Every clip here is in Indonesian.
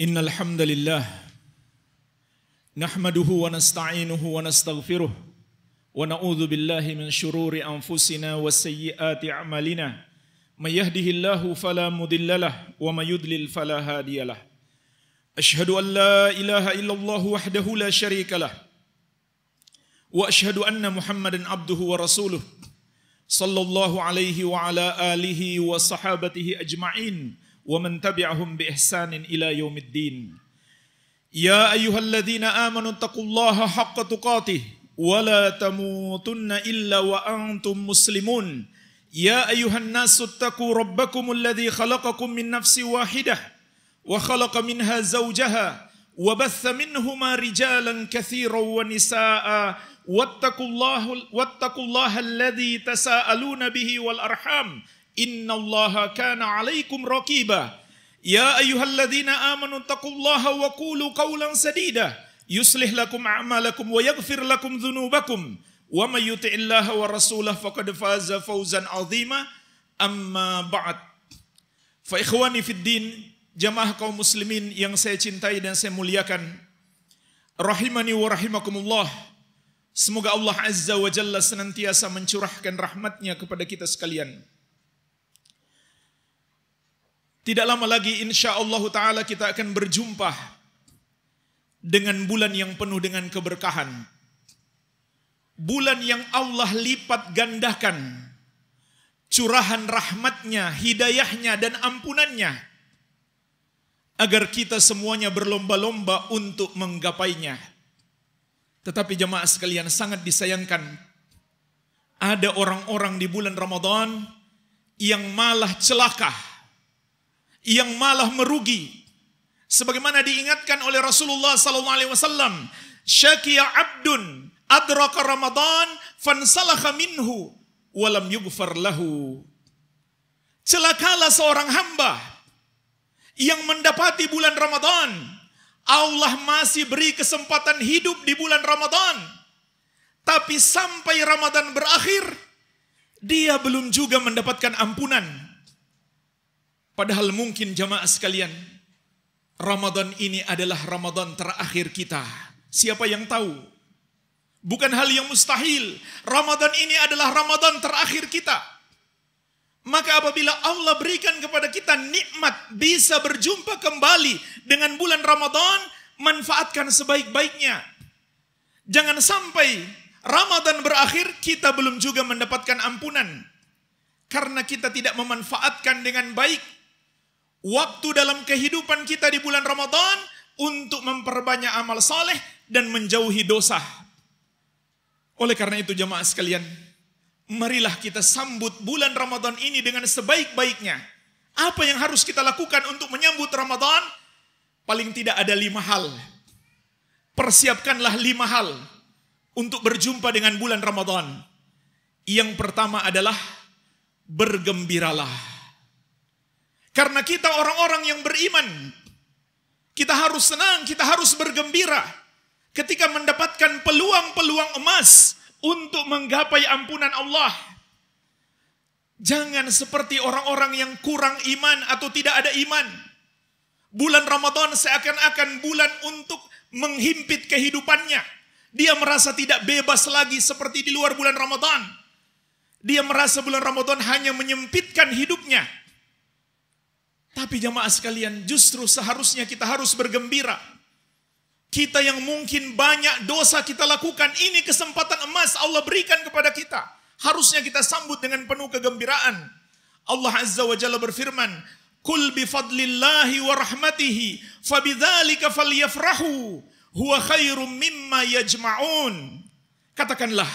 إن الحمد لله نحمده ونستعينه ونستغفره ونعوذ بالله من شرور أنفسنا وسيئات أعمالنا من يهده الله فلا مضل له ومن يضلل فلا هادي له أشهد أن لا إله إلا الله وحده لا شريك له وأشهد أن محمدا عبده ورسوله صلى الله عليه وعلى آله وصحابته أجمعين ومن تبعهم بإحسان إلى يوم الدين يا أيها الذين آمنوا اتقوا الله حق تقاته ولا تموتن إلا وأنتم مسلمون يا أيها الناس اتقوا ربكم الذي خلقكم من نفس واحدة وخلق منها زوجها وبث منهما رجالا كثيرا ونساء واتقوا الله واتقوا الله الذي تساءلون به والأرحام Inna allaha kana alaikum raqiba ya ayuhal ladhina amanu taqullaha wa kulu qawlan sadida yuslih lakum a'malakum wa yaghfir lakum dhunubakum wa mayuti'illaha wa rasulah faqad faza fawzan 'azima amma ba'd fa ikhwani fid din jamaah kaum muslimin yang saya cintai dan saya muliakan rahimani wa rahimakumullah semoga Allah azza wa jalla senantiasa mencurahkan rahmatnya kepada kita sekalian tidak lama lagi insya Allah ta'ala kita akan berjumpa dengan bulan yang penuh dengan keberkahan. Bulan yang Allah lipat gandakan curahan rahmatnya, hidayahnya, dan ampunannya. Agar kita semuanya berlomba-lomba untuk menggapainya. Tetapi jemaah sekalian sangat disayangkan. Ada orang-orang di bulan Ramadan yang malah celaka yang malah merugi. Sebagaimana diingatkan oleh Rasulullah Sallallahu Alaihi Wasallam, syakiya abdun adraka Ramadan fansalakha minhu walam yughfar lahu. Celakalah seorang hamba yang mendapati bulan Ramadan. Allah masih beri kesempatan hidup di bulan Ramadan. Tapi sampai Ramadan berakhir, dia belum juga mendapatkan ampunan Padahal mungkin jamaah sekalian, Ramadan ini adalah Ramadan terakhir kita. Siapa yang tahu? Bukan hal yang mustahil. Ramadan ini adalah Ramadan terakhir kita. Maka apabila Allah berikan kepada kita nikmat bisa berjumpa kembali dengan bulan Ramadan, manfaatkan sebaik-baiknya. Jangan sampai Ramadan berakhir kita belum juga mendapatkan ampunan. Karena kita tidak memanfaatkan dengan baik waktu dalam kehidupan kita di bulan Ramadan untuk memperbanyak amal soleh dan menjauhi dosa. Oleh karena itu jemaah sekalian, marilah kita sambut bulan Ramadan ini dengan sebaik-baiknya. Apa yang harus kita lakukan untuk menyambut Ramadan? Paling tidak ada lima hal. Persiapkanlah lima hal untuk berjumpa dengan bulan Ramadan. Yang pertama adalah bergembiralah karena kita orang-orang yang beriman, kita harus senang, kita harus bergembira ketika mendapatkan peluang-peluang emas untuk menggapai ampunan Allah. Jangan seperti orang-orang yang kurang iman atau tidak ada iman. Bulan Ramadan seakan-akan bulan untuk menghimpit kehidupannya. Dia merasa tidak bebas lagi seperti di luar bulan Ramadan. Dia merasa bulan Ramadan hanya menyempitkan hidupnya tapi jamaah sekalian, justru seharusnya kita harus bergembira. Kita yang mungkin banyak dosa kita lakukan, ini kesempatan emas Allah berikan kepada kita. Harusnya kita sambut dengan penuh kegembiraan. Allah Azza wa Jalla berfirman, Kul bifadlillahi wa rahmatihi, fabidhalika falyafrahu, huwa khairum mimma yajma'un. Katakanlah,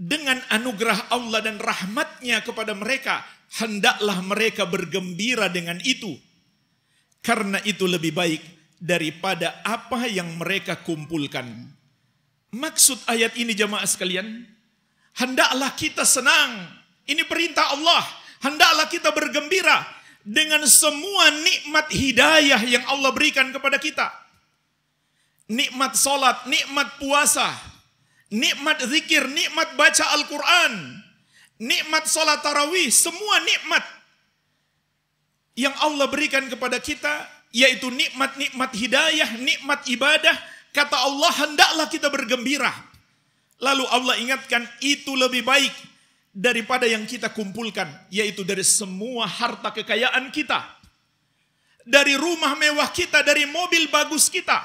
dengan anugerah Allah dan rahmatnya kepada mereka, hendaklah mereka bergembira dengan itu, karena itu lebih baik daripada apa yang mereka kumpulkan. Maksud ayat ini, jemaah sekalian, hendaklah kita senang. Ini perintah Allah, hendaklah kita bergembira dengan semua nikmat hidayah yang Allah berikan kepada kita. Nikmat solat, nikmat puasa, nikmat zikir, nikmat baca Al-Quran, Nikmat sholat tarawih, semua nikmat yang Allah berikan kepada kita, yaitu nikmat-nikmat hidayah, nikmat ibadah, kata Allah, hendaklah kita bergembira. Lalu Allah ingatkan, itu lebih baik daripada yang kita kumpulkan, yaitu dari semua harta kekayaan kita, dari rumah mewah kita, dari mobil bagus kita,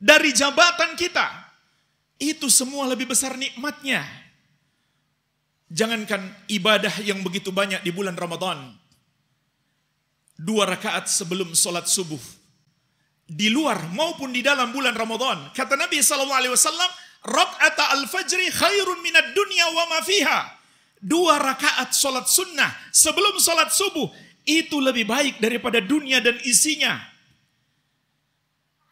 dari jabatan kita. Itu semua lebih besar nikmatnya Jangankan ibadah yang begitu banyak di bulan Ramadan. Dua rakaat sebelum sholat subuh. Di luar maupun di dalam bulan Ramadan. Kata Nabi SAW, Rak'ata al-fajri khairun minat dunia wa ma Dua rakaat sholat sunnah sebelum sholat subuh. Itu lebih baik daripada dunia dan isinya.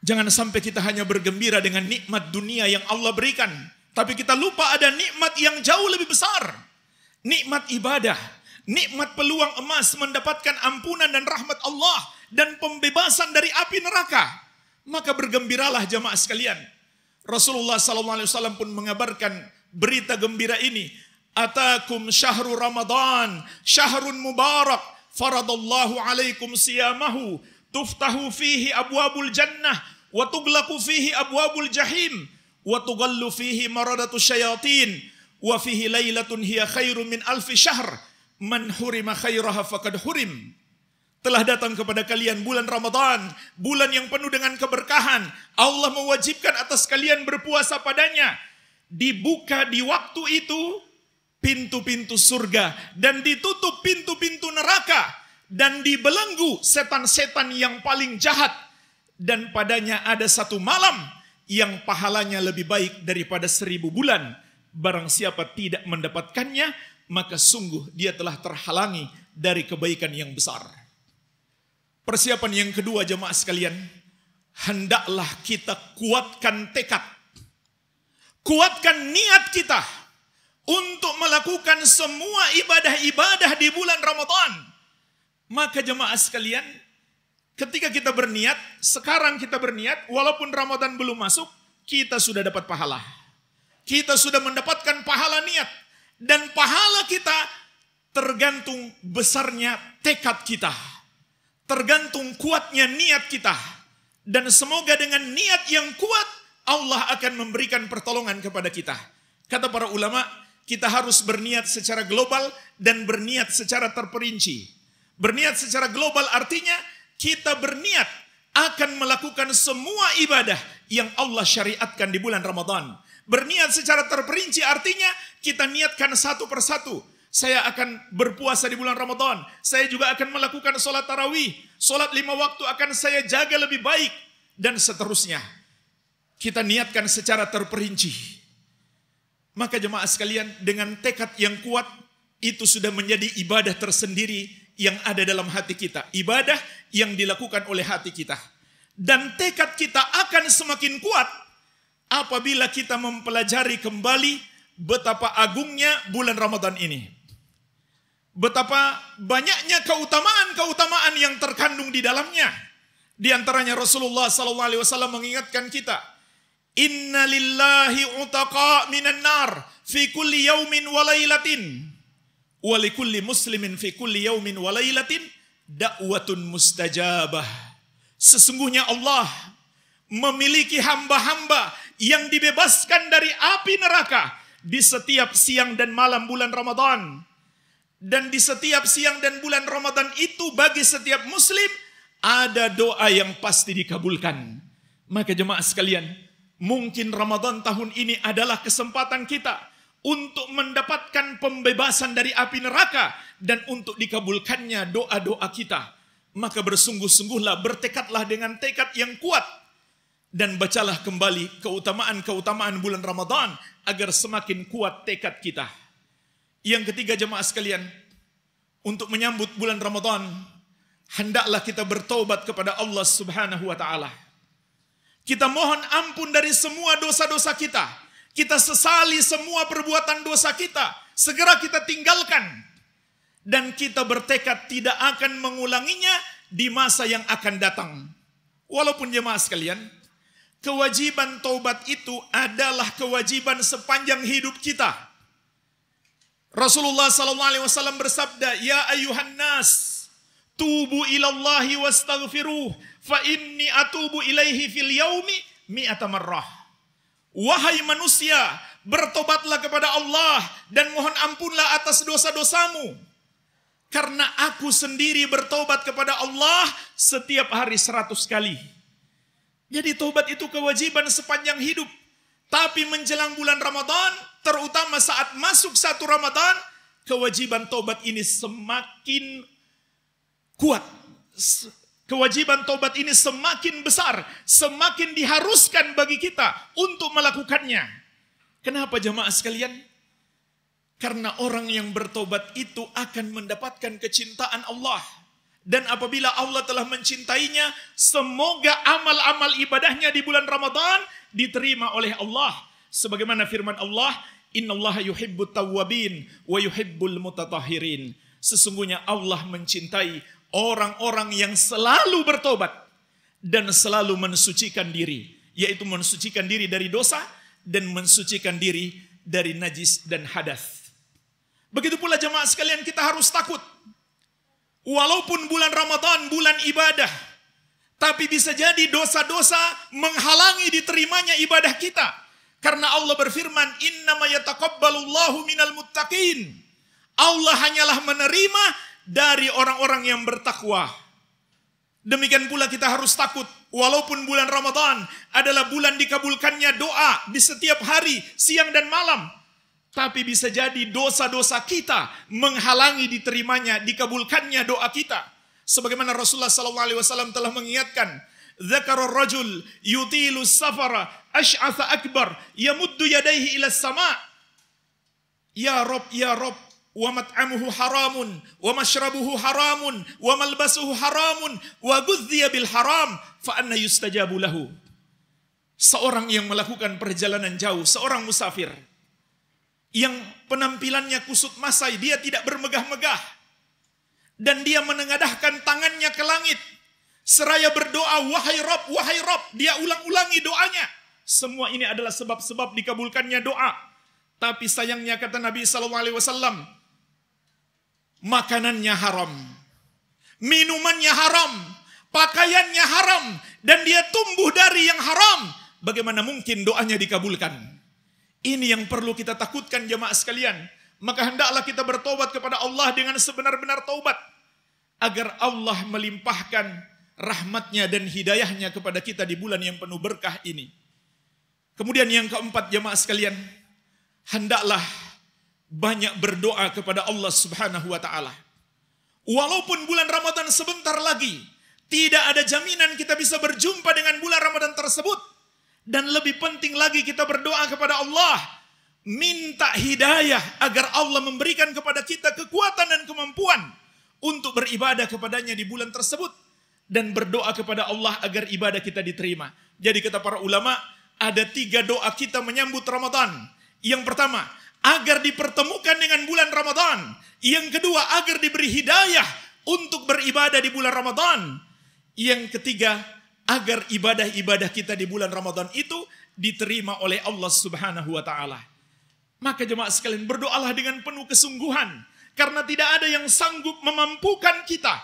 Jangan sampai kita hanya bergembira dengan nikmat dunia yang Allah berikan. Tapi kita lupa ada nikmat yang jauh lebih besar nikmat ibadah, nikmat peluang emas mendapatkan ampunan dan rahmat Allah dan pembebasan dari api neraka, maka bergembiralah jamaah sekalian. Rasulullah SAW pun mengabarkan berita gembira ini. Atakum syahrul Ramadan, syahrun mubarak, faradallahu alaikum siyamahu, tuftahu fihi abwabul jannah, wa fihi abwabul jahim, wa fihi maradatu syayatin, wa fihi lailatun hiya khairum min alfi syahr man hurima khairaha faqad hurim telah datang kepada kalian bulan Ramadan, bulan yang penuh dengan keberkahan. Allah mewajibkan atas kalian berpuasa padanya. Dibuka di waktu itu pintu-pintu surga dan ditutup pintu-pintu neraka dan dibelenggu setan-setan yang paling jahat dan padanya ada satu malam yang pahalanya lebih baik daripada seribu bulan Barang siapa tidak mendapatkannya, maka sungguh dia telah terhalangi dari kebaikan yang besar. Persiapan yang kedua jemaah sekalian, hendaklah kita kuatkan tekad. Kuatkan niat kita untuk melakukan semua ibadah-ibadah di bulan Ramadan. Maka jemaah sekalian, ketika kita berniat, sekarang kita berniat, walaupun Ramadan belum masuk, kita sudah dapat pahala kita sudah mendapatkan pahala niat. Dan pahala kita tergantung besarnya tekad kita. Tergantung kuatnya niat kita. Dan semoga dengan niat yang kuat, Allah akan memberikan pertolongan kepada kita. Kata para ulama, kita harus berniat secara global dan berniat secara terperinci. Berniat secara global artinya kita berniat akan melakukan semua ibadah yang Allah syariatkan di bulan Ramadan Berniat secara terperinci artinya kita niatkan satu persatu. Saya akan berpuasa di bulan Ramadan. Saya juga akan melakukan sholat tarawih. Sholat lima waktu akan saya jaga lebih baik. Dan seterusnya. Kita niatkan secara terperinci. Maka jemaah sekalian dengan tekad yang kuat itu sudah menjadi ibadah tersendiri yang ada dalam hati kita. Ibadah yang dilakukan oleh hati kita. Dan tekad kita akan semakin kuat apabila kita mempelajari kembali betapa agungnya bulan Ramadan ini. Betapa banyaknya keutamaan-keutamaan yang terkandung di dalamnya. Di antaranya Rasulullah SAW mengingatkan kita, Inna lillahi utaqa minan nar fi kulli yaumin wa lailatin. muslimin fi kulli yaumin wa lailatin da'watun mustajabah. Sesungguhnya Allah memiliki hamba-hamba yang dibebaskan dari api neraka di setiap siang dan malam bulan Ramadan. Dan di setiap siang dan bulan Ramadan itu bagi setiap muslim ada doa yang pasti dikabulkan. Maka jemaah sekalian, mungkin Ramadan tahun ini adalah kesempatan kita untuk mendapatkan pembebasan dari api neraka dan untuk dikabulkannya doa-doa kita. Maka bersungguh-sungguhlah, bertekadlah dengan tekad yang kuat dan bacalah kembali keutamaan-keutamaan bulan Ramadhan agar semakin kuat tekad kita. Yang ketiga jemaah sekalian, untuk menyambut bulan Ramadhan hendaklah kita bertobat kepada Allah Subhanahu wa taala. Kita mohon ampun dari semua dosa-dosa kita. Kita sesali semua perbuatan dosa kita. Segera kita tinggalkan dan kita bertekad tidak akan mengulanginya di masa yang akan datang. Walaupun jemaah sekalian, Kewajiban taubat itu adalah kewajiban sepanjang hidup kita. Rasulullah Sallallahu Alaihi Wasallam bersabda, "Ya ayuhan nas, tubu ilallahi wastaghfiruh, fa inni atubu ilaihi fil yaumi mi'ata marrah." Wahai manusia, bertobatlah kepada Allah dan mohon ampunlah atas dosa-dosamu. Karena aku sendiri bertobat kepada Allah setiap hari seratus kali. Jadi tobat itu kewajiban sepanjang hidup. Tapi menjelang bulan Ramadan, terutama saat masuk satu Ramadan, kewajiban tobat ini semakin kuat. Kewajiban tobat ini semakin besar, semakin diharuskan bagi kita untuk melakukannya. Kenapa jemaah sekalian? Karena orang yang bertobat itu akan mendapatkan kecintaan Allah. Dan apabila Allah telah mencintainya, semoga amal-amal ibadahnya di bulan Ramadan diterima oleh Allah. Sebagaimana firman Allah, Inna Allah yuhibbut tawwabin wa yuhibbul mutatahirin. Sesungguhnya Allah mencintai orang-orang yang selalu bertobat dan selalu mensucikan diri. Yaitu mensucikan diri dari dosa dan mensucikan diri dari najis dan hadas. Begitu pula jemaah sekalian kita harus takut Walaupun bulan Ramadan bulan ibadah, tapi bisa jadi dosa-dosa menghalangi diterimanya ibadah kita. Karena Allah berfirman, "Innama yataqabbalullahu minal muttaqin." Allah hanyalah menerima dari orang-orang yang bertakwa. Demikian pula kita harus takut walaupun bulan Ramadan adalah bulan dikabulkannya doa di setiap hari, siang dan malam tapi bisa jadi dosa-dosa kita menghalangi diterimanya, dikabulkannya doa kita. Sebagaimana Rasulullah sallallahu alaihi wasallam telah mengingatkan, Zakarul rajul yutilu safara asy'atha akbar yamuddu yadayhi ila sama Ya Rob, ya Rob, wa mat'amuhu haramun, wa mashrabuhu haramun, wa malbasuhu haramun, wa guzziya bil haram, fa anna yustajabu lahu. Seorang yang melakukan perjalanan jauh, seorang musafir, yang penampilannya kusut masai, dia tidak bermegah-megah. Dan dia menengadahkan tangannya ke langit. Seraya berdoa, wahai Rob, wahai Rob. Dia ulang-ulangi doanya. Semua ini adalah sebab-sebab dikabulkannya doa. Tapi sayangnya kata Nabi SAW, makanannya haram. Minumannya haram. Pakaiannya haram. Dan dia tumbuh dari yang haram. Bagaimana mungkin doanya dikabulkan? Ini yang perlu kita takutkan jemaah sekalian. Maka hendaklah kita bertobat kepada Allah dengan sebenar-benar taubat. Agar Allah melimpahkan rahmatnya dan hidayahnya kepada kita di bulan yang penuh berkah ini. Kemudian yang keempat jemaah sekalian. Hendaklah banyak berdoa kepada Allah subhanahu wa ta'ala. Walaupun bulan Ramadan sebentar lagi, tidak ada jaminan kita bisa berjumpa dengan bulan Ramadan tersebut dan lebih penting lagi kita berdoa kepada Allah. Minta hidayah agar Allah memberikan kepada kita kekuatan dan kemampuan untuk beribadah kepadanya di bulan tersebut. Dan berdoa kepada Allah agar ibadah kita diterima. Jadi kata para ulama, ada tiga doa kita menyambut Ramadan. Yang pertama, agar dipertemukan dengan bulan Ramadan. Yang kedua, agar diberi hidayah untuk beribadah di bulan Ramadan. Yang ketiga, agar ibadah-ibadah kita di bulan Ramadan itu diterima oleh Allah Subhanahu wa taala. Maka jemaah sekalian berdoalah dengan penuh kesungguhan karena tidak ada yang sanggup memampukan kita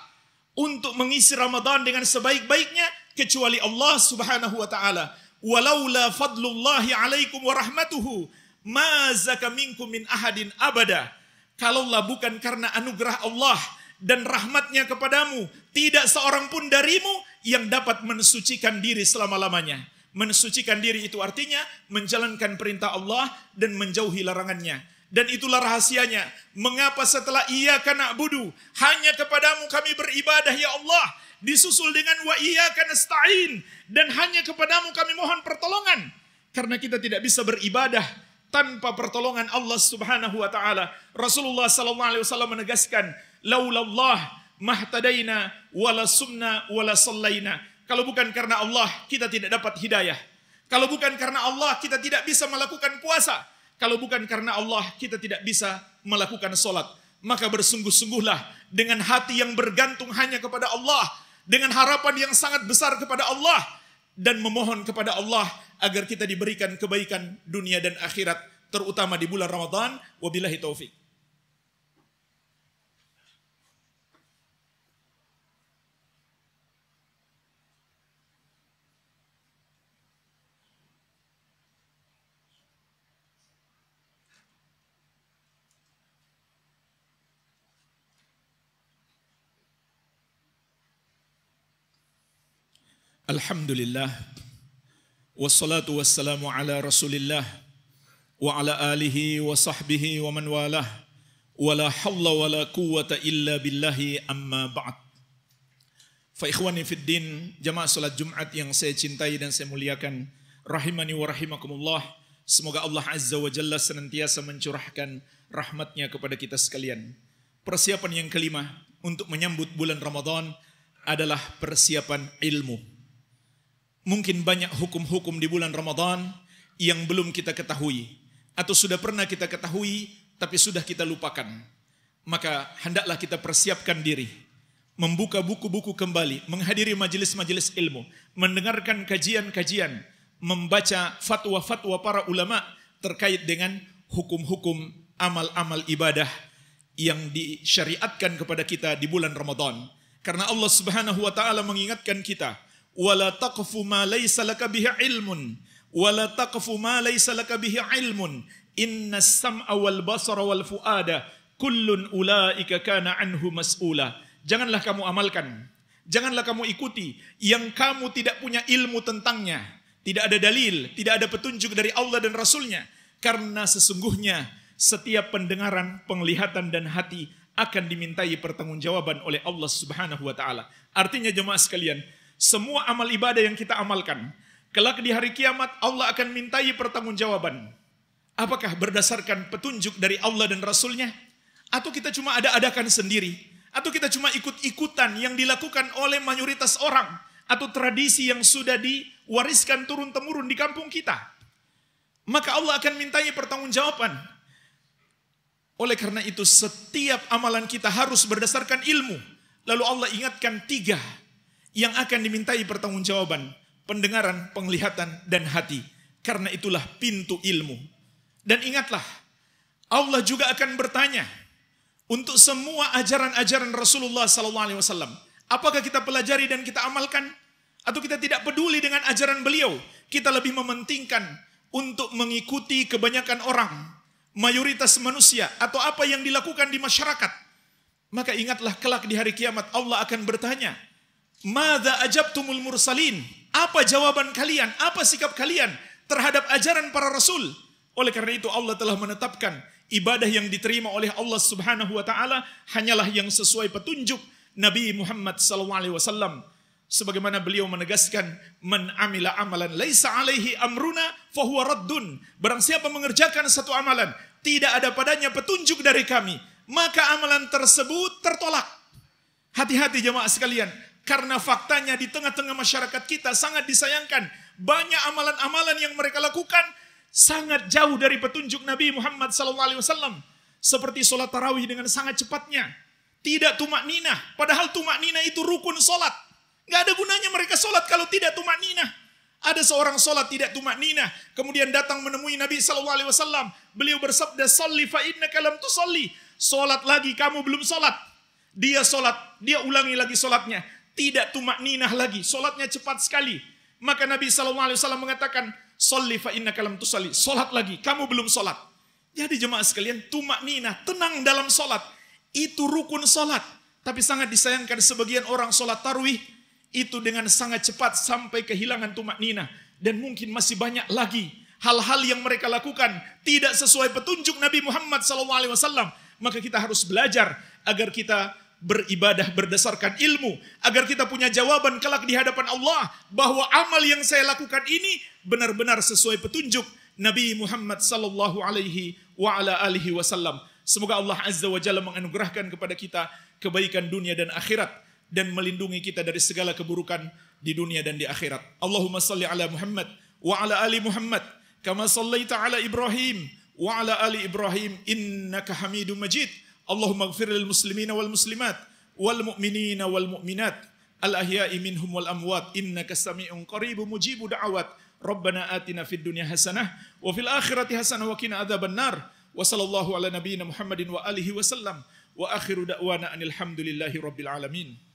untuk mengisi Ramadan dengan sebaik-baiknya kecuali Allah Subhanahu wa taala. Walaula fadlullahi alaikum wa rahmatuhu ma zaka minkum min ahadin abada. Kalaulah bukan karena anugerah Allah dan rahmatnya kepadamu, tidak seorang pun darimu yang dapat mensucikan diri selama-lamanya. Mensucikan diri itu artinya menjalankan perintah Allah dan menjauhi larangannya. Dan itulah rahasianya. Mengapa setelah ia kena budu, hanya kepadamu kami beribadah ya Allah. Disusul dengan wa ia kena stain Dan hanya kepadamu kami mohon pertolongan. Karena kita tidak bisa beribadah tanpa pertolongan Allah subhanahu wa ta'ala. Rasulullah sallallahu alaihi wasallam menegaskan, Laulallah mahtadaina wala sumna wala sallaina. Kalau bukan karena Allah kita tidak dapat hidayah. Kalau bukan karena Allah kita tidak bisa melakukan puasa. Kalau bukan karena Allah kita tidak bisa melakukan solat. Maka bersungguh-sungguhlah dengan hati yang bergantung hanya kepada Allah. Dengan harapan yang sangat besar kepada Allah. Dan memohon kepada Allah agar kita diberikan kebaikan dunia dan akhirat. Terutama di bulan Ramadan. Wabillahi taufik. Alhamdulillah Wassalatu wassalamu ala rasulillah Wa ala alihi wa sahbihi wa man walah Wa la halla wa la quwata illa billahi amma ba'd Fa ikhwani fid din Jamaah salat Jumat yang saya cintai dan saya muliakan Rahimani wa rahimakumullah Semoga Allah Azza wa Jalla senantiasa mencurahkan rahmatnya kepada kita sekalian Persiapan yang kelima untuk menyambut bulan Ramadan adalah persiapan ilmu Mungkin banyak hukum-hukum di bulan Ramadan yang belum kita ketahui atau sudah pernah kita ketahui tapi sudah kita lupakan. Maka hendaklah kita persiapkan diri membuka buku-buku kembali, menghadiri majelis-majelis ilmu, mendengarkan kajian-kajian, membaca fatwa-fatwa para ulama terkait dengan hukum-hukum amal-amal ibadah yang disyariatkan kepada kita di bulan Ramadan. Karena Allah Subhanahu wa taala mengingatkan kita wala taqfu ma laysa laka bihi ilmun wala taqfu ma laysa laka bihi ilmun inna sam'a wal basara wal fuada kullun ulaika kana anhu mas'ula janganlah kamu amalkan janganlah kamu ikuti yang kamu tidak punya ilmu tentangnya tidak ada dalil tidak ada petunjuk dari Allah dan rasulnya karena sesungguhnya setiap pendengaran penglihatan dan hati akan dimintai pertanggungjawaban oleh Allah Subhanahu wa taala. Artinya jemaah sekalian, semua amal ibadah yang kita amalkan, kelak di hari kiamat Allah akan mintai pertanggungjawaban. Apakah berdasarkan petunjuk dari Allah dan Rasulnya? Atau kita cuma ada-adakan sendiri? Atau kita cuma ikut-ikutan yang dilakukan oleh mayoritas orang? Atau tradisi yang sudah diwariskan turun-temurun di kampung kita? Maka Allah akan mintai pertanggungjawaban. Oleh karena itu setiap amalan kita harus berdasarkan ilmu. Lalu Allah ingatkan tiga yang akan dimintai pertanggungjawaban, pendengaran, penglihatan, dan hati. Karena itulah pintu ilmu. Dan ingatlah, Allah juga akan bertanya untuk semua ajaran-ajaran Rasulullah SAW. Apakah kita pelajari dan kita amalkan? Atau kita tidak peduli dengan ajaran beliau? Kita lebih mementingkan untuk mengikuti kebanyakan orang, mayoritas manusia, atau apa yang dilakukan di masyarakat. Maka ingatlah kelak di hari kiamat Allah akan bertanya, Mada ajabtumul mursalin? Apa jawaban kalian? Apa sikap kalian terhadap ajaran para rasul? Oleh karena itu Allah telah menetapkan ibadah yang diterima oleh Allah Subhanahu wa taala hanyalah yang sesuai petunjuk Nabi Muhammad sallallahu alaihi wasallam sebagaimana beliau menegaskan man amila amalan laisa alaihi amruna fahuwa raddun barang mengerjakan satu amalan tidak ada padanya petunjuk dari kami maka amalan tersebut tertolak hati-hati jemaah sekalian karena faktanya di tengah-tengah masyarakat kita sangat disayangkan. Banyak amalan-amalan yang mereka lakukan sangat jauh dari petunjuk Nabi Muhammad SAW. Seperti sholat tarawih dengan sangat cepatnya. Tidak tumak nina. Padahal tumak nina itu rukun sholat. Gak ada gunanya mereka sholat kalau tidak tumak nina. Ada seorang sholat tidak tumak nina. Kemudian datang menemui Nabi SAW. Beliau bersabda, Salli fa'inna kalam tu salli. Sholat lagi, kamu belum sholat. Dia sholat, dia ulangi lagi sholatnya tidak tumak ninah lagi. Solatnya cepat sekali. Maka Nabi SAW mengatakan, Solli fa inna kalam tusali. Solat lagi, kamu belum solat. Jadi jemaah sekalian, tumak ninah, tenang dalam solat. Itu rukun solat. Tapi sangat disayangkan sebagian orang solat tarwih, itu dengan sangat cepat sampai kehilangan tumak ninah. Dan mungkin masih banyak lagi hal-hal yang mereka lakukan tidak sesuai petunjuk Nabi Muhammad SAW. Maka kita harus belajar agar kita beribadah berdasarkan ilmu agar kita punya jawaban kelak di hadapan Allah bahwa amal yang saya lakukan ini benar-benar sesuai petunjuk Nabi Muhammad sallallahu alaihi wa ala alihi wasallam. Semoga Allah Azza wa Jalla menganugerahkan kepada kita kebaikan dunia dan akhirat dan melindungi kita dari segala keburukan di dunia dan di akhirat. Allahumma salli ala Muhammad wa ala ali Muhammad kama sallaita ala Ibrahim wa ala ali Ibrahim innaka Hamidum Majid. Allahumma gfir muslimin muslimina wal muslimat wal mu'minina wal mu'minat al ahya'i wal amwat innaka sami'un qaribu mujibu da'awat Rabbana atina fid dunya hasanah wa fil hasanah wa qina adzabannar wa sallallahu ala nabiyyina Muhammadin wa alihi wa akhiru da'wana anil hamdulillahi alamin